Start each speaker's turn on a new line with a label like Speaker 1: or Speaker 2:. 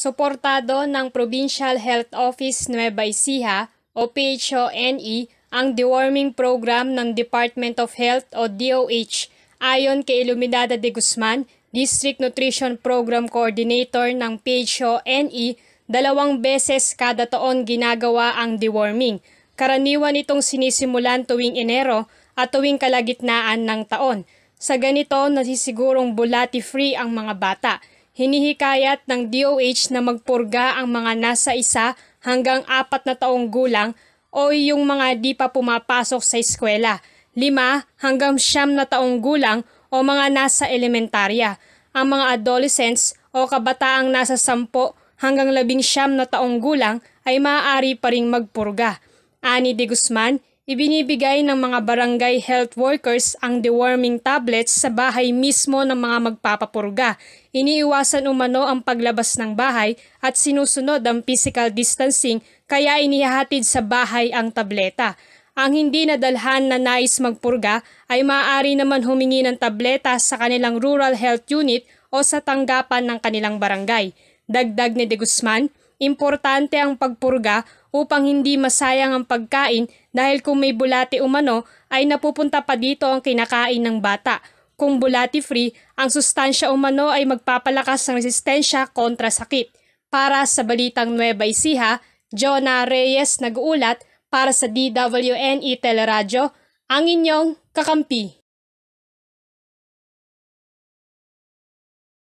Speaker 1: Suportado ng Provincial Health Office Nueva Ecija o PHONE ang deworming program ng Department of Health o DOH ayon kay Iluminada de Guzman, District Nutrition Program Coordinator ng PHONE, dalawang beses kada taon ginagawa ang deworming. Karaniwan itong sinisimulan tuwing Enero at tuwing kalagitnaan ng taon. Sa ganito, nasisigurong bulati-free ang mga bata. Hinihikayat ng DOH na magpurga ang mga nasa isa hanggang apat na taong gulang o yung mga di pa pumapasok sa eskwela, lima hanggang siyam na taong gulang o mga nasa elementarya, ang mga adolescents o kabataang nasa sampo hanggang labing siyam na taong gulang ay maaari pa ring magpurga. Ani de Guzman, Ibinibigay ng mga barangay health workers ang deworming tablets sa bahay mismo ng mga magpapapurga. Iniiwasan umano ang paglabas ng bahay at sinusunod ang physical distancing kaya inihahatid sa bahay ang tableta. Ang hindi nadalhan na nais magpurga ay maaari naman humingi ng tableta sa kanilang rural health unit o sa tanggapan ng kanilang barangay. Dagdag ni De Guzman, Importante ang pagpurga upang hindi masayang ang pagkain dahil kung may bulati umano ay napupunta pa dito ang kinakain ng bata. Kung bulati free, ang sustansya umano ay magpapalakas ng resistensya kontra sakit. Para sa Balitang Nueva Ecija, Jonah Reyes nag-uulat para sa DWNE Teleradyo, ang inyong kakampi.